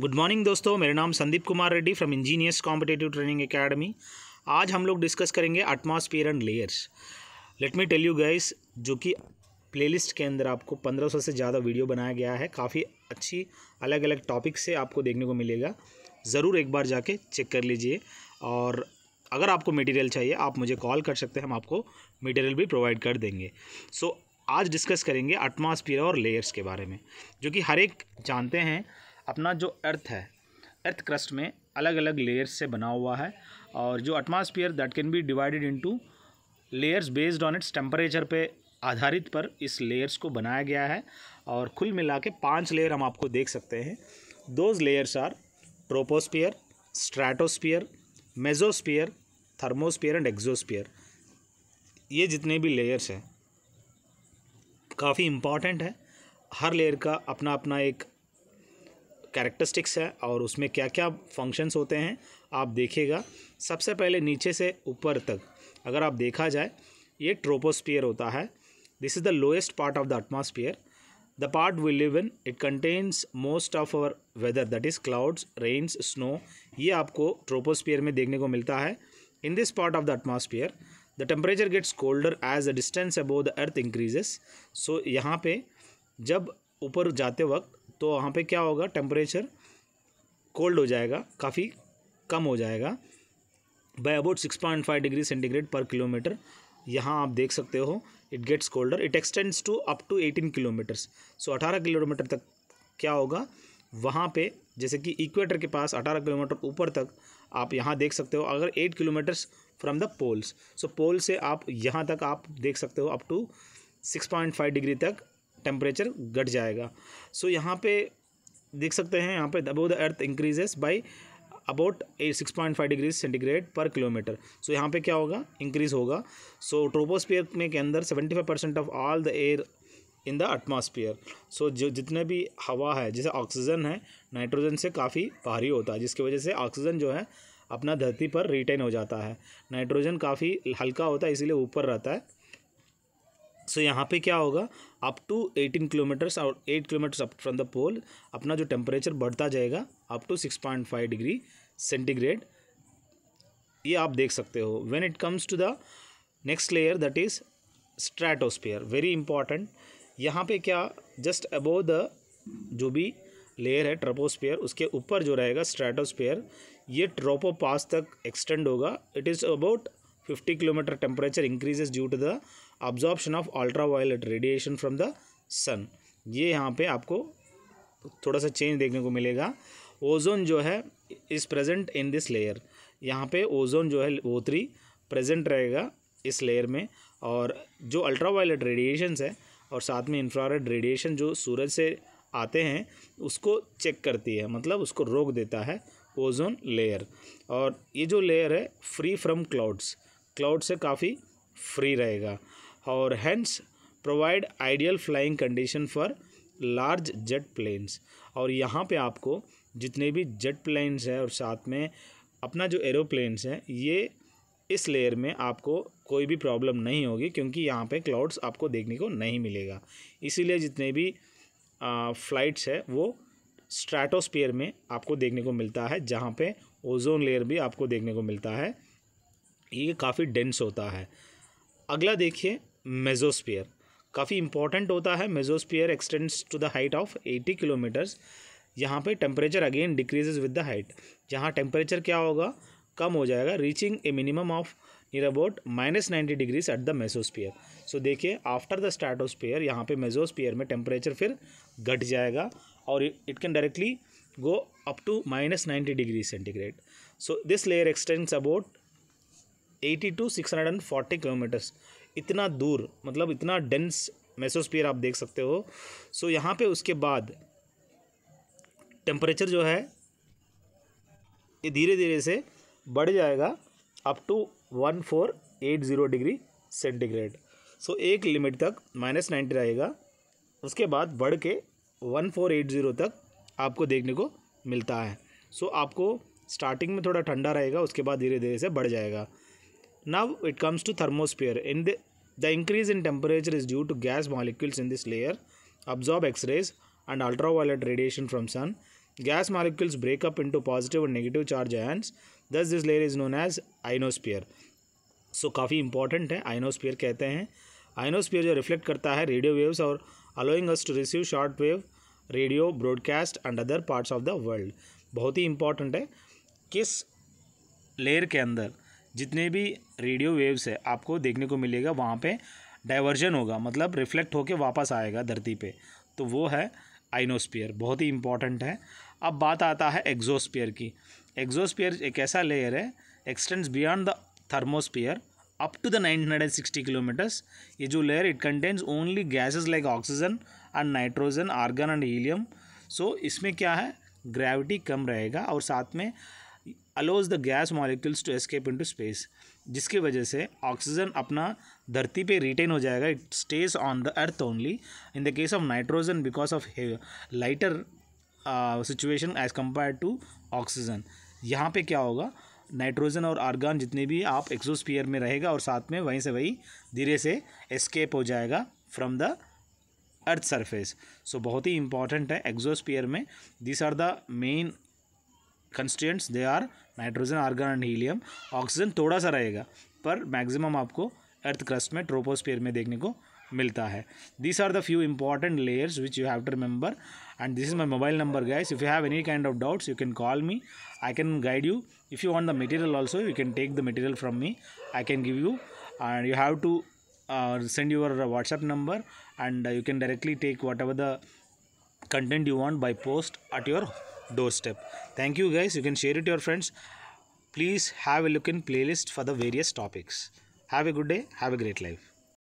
Good morning दोस्तों मेरा नाम Sandeep Kumar Reddy from engineers competitive training academy आज हम लोग डिस्कस करेंगे atmosphere and layers let me tell you guys जो कि प्लेलिस्ट के अंदर आपको 1500 से ज़्यादा वीडियो बनाया गया है काफ़ी अच्छी अलग अलग टॉपिक से आपको देखने को मिलेगा ज़रूर एक बार जाके चेक कर लीजिए और अगर आपको मटेरियल चाहिए आप मुझे कॉल कर सकते हैं हम आपको मटेरियल भी प्रोवाइड कर देंगे सो so, आज डिस्कस करेंगे एटमॉस्फेयर और लेयर्स के बारे में जो कि हर एक जानते हैं अपना जो अर्थ है अर्थ क्रस्ट में अलग अलग लेयर्स से बना हुआ है और जो atmosphere that can be divided into layers based on its temperature पे आधारित पर इस लेयर्स को बनाया गया है और कुल मिला के पाँच लेयर हम आपको देख सकते हैं those layers are troposphere stratosphere mesosphere thermosphere and exosphere ये जितने भी लेयर्स हैं काफ़ी इम्पॉर्टेंट है हर लेयर का अपना अपना एक कैरेक्टरिस्टिक्स है और उसमें क्या क्या फंक्शंस होते हैं आप देखिएगा सबसे पहले नीचे से ऊपर तक अगर आप देखा जाए ये ट्रोपोस्पियर होता है this is the lowest part of the atmosphere the part we live in it contains most of our weather that is clouds rains snow ये आपको ट्रोपोस्पियर में देखने को मिलता है in this part of the atmosphere the temperature gets colder as the distance above the earth increases so यहाँ पे जब ऊपर जाते वक्त तो वहाँ पे क्या होगा टेम्परेचर कोल्ड हो जाएगा काफ़ी कम हो जाएगा by about six point five degree centigrade पर किलोमीटर यहाँ आप देख सकते हो it gets colder it extends to up to eighteen kilometres so अठारह किलोमीटर तक क्या होगा वहाँ पे जैसे कि इक्वेटर के पास अठारह किलोमीटर ऊपर तक आप यहाँ देख सकते हो अगर eight kilometres from the poles so pole से आप यहाँ तक आप देख सकते हो up to six point five degree तक टेम्परेचर घट जाएगा सो so, यहाँ पे देख सकते हैं यहाँ पे above the earth increases by about six point five degree centigrade पर किलोमीटर सो यहाँ पे क्या होगा इंक्रीज़ होगा सो so, ट्रोपोस्पियर में के अंदर seventy five percent of all the air in the atmosphere so जो जितने भी हवा है जैसे ऑक्सीजन है नाइट्रोजन से काफ़ी भारी होता है जिसकी वजह से ऑक्सीजन जो है अपना धरती पर रिटेन हो जाता है नाइट्रोजन काफ़ी हल्का होता है इसीलिए ऊपर रहता है सो यहाँ पे क्या होगा अप टू एटीन किलोमीटर्स और eight kilometres up from the pole अपना जो टेम्परेचर बढ़ता जाएगा up to six point five degree centigrade ये आप देख सकते हो when it comes to the next layer that is stratosphere very important यहाँ पे क्या जस्ट अबोव द जो भी लेयर है ट्रोपोस्फेयर उसके ऊपर जो रहेगा स्ट्रैटोस्फेयर ये ट्रोपो पास तक एक्सटेंड होगा it is about fifty kilometre temperature increases due to the absorption of ultraviolet radiation from the sun ये यहाँ पे आपको थोड़ा सा चेंज देखने को मिलेगा ओजोन जो है is present in this layer यहाँ पे ओजोन जो है ओ थ्री प्रेजेंट रहेगा इस लेयर में और जो अल्ट्रा वायलेट रेडिएशंस है और साथ में इंफ्रारेड रेडिएशन जो सूरज से आते हैं उसको चेक करती है मतलब उसको रोक देता है ओजोन लेयर और ये जो लेयर है फ्री फ्रॉम क्लाउड्स क्लाउड से काफ़ी फ्री रहेगा और hence provide ideal flying condition for large jet planes और यहाँ पे आपको जितने भी जेट प्लेन्स हैं और साथ में अपना जो एरोप्लेन्स हैं ये इस लेयर में आपको कोई भी प्रॉब्लम नहीं होगी क्योंकि यहाँ पे क्लाउड्स आपको देखने को नहीं मिलेगा इसीलिए जितने भी फ़्लाइट्स है वो स्ट्रैटोस्पियर में आपको देखने को मिलता है जहाँ पे ओजोन लेयर भी आपको देखने को मिलता है ये काफ़ी डेंस होता है अगला देखिए मेजोस्पियर काफ़ी इंपॉर्टेंट होता है mesosphere extends to the height of eighty kilometres यहाँ पे temperature again decreases with the height जहाँ टेम्परेचर क्या होगा कम हो जाएगा reaching a minimum of near about minus ninety degrees at the mesosphere so देखिए आफ्टर द स्टार्टोस्पियर यहाँ पे मेजोस्पियर में टेम्परेचर फिर घट जाएगा और it can directly go up to minus ninety degree centigrade so this layer extends about eighty to six hundred and forty kilometres इतना दूर मतलब इतना डेंस मेसोस्पियर आप देख सकते हो सो so, यहाँ पे उसके बाद टेम्परेचर जो है ये धीरे धीरे से बढ़ जाएगा up to one four eight zero degree centigrade so एक लिमिट तक माइनस नाइन्टी रहेगा उसके बाद बढ़ के वन फोर एट ज़ीरो तक आपको देखने को मिलता है सो so, आपको स्टार्टिंग में थोड़ा ठंडा रहेगा उसके बाद धीरे धीरे से बढ़ जाएगा now it comes to thermosphere in the The increase in temperature is due to gas molecules in this layer absorb X-rays and ultraviolet radiation from sun. Gas molecules break up into positive and negative charge ions. Thus, this layer is known as ionosphere. So so, काफ़ी important है ionosphere कहते हैं ionosphere जो reflect करता है radio waves और allowing us to receive short wave radio broadcast and other parts of the world बहुत ही इंपॉर्टेंट है किस लेयर के अंदर जितने भी रेडियो वेव्स है आपको देखने को मिलेगा वहाँ पे डाइवर्जन होगा मतलब रिफ्लेक्ट होके वापस आएगा धरती पे तो वो है आइनोस्पियर बहुत ही इंपॉर्टेंट है अब बात आता है एग्जोस्पियर की एग्जोस्पियर एक ऐसा लेयर है extends beyond the thermosphere up to the nine hundred sixty kilometres ये जो layer it contains only gases like oxygen and nitrogen argon and helium so इसमें क्या है ग्रेविटी कम रहेगा और साथ में allows the gas molecules to escape into space जिसकी वजह से ऑक्सीजन अपना धरती पे रिटेन हो जाएगा it stays on the earth only in the case of nitrogen because of lighter situation as compare to oxygen यहाँ पे क्या होगा नाइट्रोजन और आर्गन जितने भी आप एक्सोस्पियर में रहेगा और साथ में वहीं से वहीं धीरे से एस्केप हो जाएगा from the earth surface so बहुत ही इंपॉर्टेंट है एक्जोस्पियर में this are the main constants they are nitrogen argon and helium oxygen थोड़ा सा रहेगा पर मैक्सिमम आपको अर्थ क्रस्ट में ट्रोपोस्फेयर में देखने को मिलता है these are the few important layers which you have to remember and this is my mobile number guys if you have any kind of doubts you can call me I can guide you if you want the material also you can take the material from me I can give you and you have to send your WhatsApp number and you can directly take whatever the content you want by post at your doorstep thank you guys you can share it to your friends please have a look in playlist for the various topics have a good day have a great life